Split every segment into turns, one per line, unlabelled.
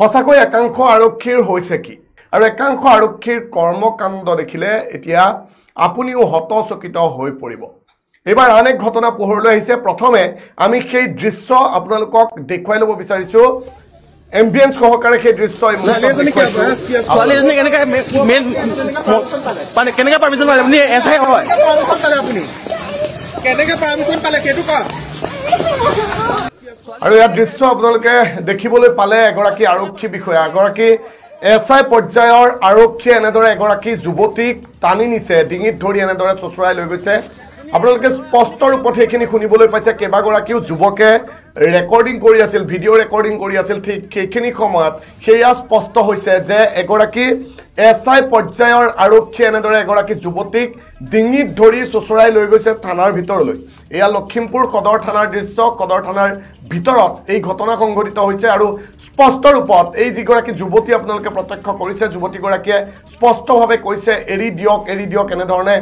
সঁচাকৈ একাংশ আৰক্ষীৰ হৈছে কি আৰু একাংশ আৰক্ষীৰ কৰ্মকাণ্ড দেখিলে এতিয়া আপুনিও হতচকিত হৈ পৰিব এইবাৰ আন এক ঘটনা পোহৰলৈ আহিছে প্ৰথমে আমি সেই দৃশ্য আপোনালোকক দেখুৱাই ল'ব বিচাৰিছোঁ এম্বিয়েঞ্চ সহকাৰে সেই দৃশ্য আৰু ইয়াৰ দৃশ্য আপোনালোকে দেখিবলৈ পালে এগৰাকী আৰক্ষী বিষয়া এগৰাকী এছ আই পৰ্যায়ৰ আৰক্ষীয়ে এনেদৰে এগৰাকী যুৱতীক টানি নিছে ডিঙিত ধৰি এনেদৰে চোচৰাই লৈ গৈছে আপোনালোকে স্পষ্ট ৰূপত সেইখিনি শুনিবলৈ পাইছে কেইবাগৰাকীও যুৱকে ৰেকৰ্ডিং কৰি আছিল ভিডিঅ' ৰেকৰ্ডিং কৰি আছিল ঠিক সেইখিনি সময়ত সেয়া স্পষ্ট হৈছে যে এগৰাকী এছ আই পৰ্যায়ৰ আৰক্ষীয়ে এনেদৰে এগৰাকী যুৱতীক ডিঙিত ধৰি চোঁচৰাই লৈ গৈছে থানাৰ ভিতৰলৈ এয়া লখিমপুৰ সদৰ থানাৰ দৃশ্য সদৰ থানাৰ ভিতৰত এই ঘটনা সংঘটিত হৈছে আৰু স্পষ্ট ৰূপত এই যিগৰাকী যুৱতী আপোনালোকে প্ৰত্যক্ষ কৰিছে যুৱতীগৰাকীয়ে স্পষ্টভাৱে কৈছে এৰি দিয়ক এৰি দিয়ক এনেধৰণে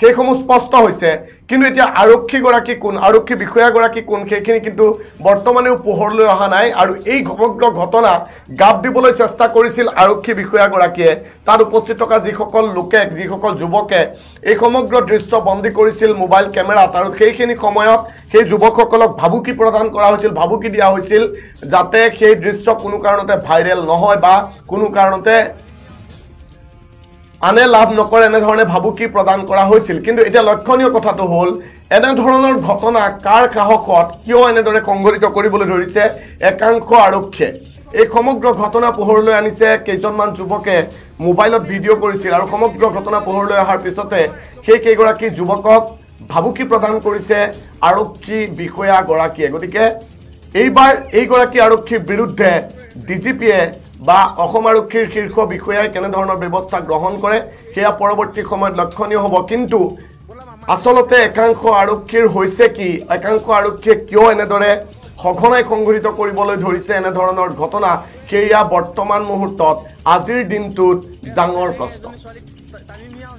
সেইসমূহ স্পষ্ট হৈছে কিন্তু এতিয়া আৰক্ষীগৰাকী কোন আৰক্ষী বিষয়াগৰাকী কোন সেইখিনি কিন্তু বৰ্তমানেও পোহৰলৈ অহা নাই আৰু এই সমগ্ৰ ঘটনা গাপ দিবলৈ চেষ্টা কৰিছিল আৰক্ষী বিষয়াগৰাকীয়ে তাত উপস্থিত থকা যিসকল লোকে যিসকল যুৱকে এই সমগ্ৰ দৃশ্য বন্দী কৰিছিল মোবাইল কেমেৰাত আৰু সেইখিনি সময়ত সেই যুৱকসকলক ভাবুকি প্ৰদান কৰা হৈছিল ভাবুকি দিয়া হৈছিল যাতে সেই দৃশ্য কোনো কাৰণতে ভাইৰেল নহয় বা কোনো কাৰণতে আনে লাভ নকৰে এনেধৰণে ভাবুকি প্ৰদান কৰা হৈছিল কিন্তু এতিয়া লক্ষণীয় কথাটো হ'ল এনেধৰণৰ ঘটনা কাৰ কাহকত কিয় এনেদৰে সংঘটিত কৰিবলৈ ধৰিছে একাংশ আৰক্ষীয়ে এই সমগ্ৰ ঘটনা পোহৰলৈ আনিছে কেইজনমান যুৱকে মোবাইলত ভিডিঅ' কৰিছিল আৰু সমগ্ৰ ঘটনা পোহৰলৈ অহাৰ পিছতে সেই কেইগৰাকী যুৱকক ভাবুকি প্ৰদান কৰিছে আৰক্ষী বিষয়াগৰাকীয়ে গতিকে এইবাৰ এইগৰাকী আৰক্ষীৰ বিৰুদ্ধে ডি জি পিয়ে বা অসম আৰক্ষীৰ শীৰ্ষ বিষয়াই কেনেধৰণৰ ব্যৱস্থা গ্ৰহণ কৰে সেয়া পৰৱৰ্তী সময়ত লক্ষণীয় হ'ব কিন্তু আচলতে একাংশ আৰক্ষীৰ হৈছে কি একাংশ আৰক্ষীয়ে কিয় এনেদৰে সঘনাই সংঘটিত কৰিবলৈ ধৰিছে এনেধৰণৰ ঘটনা সেয়া বৰ্তমান মুহূৰ্তত আজিৰ দিনটোত ডাঙৰ প্ৰশ্ন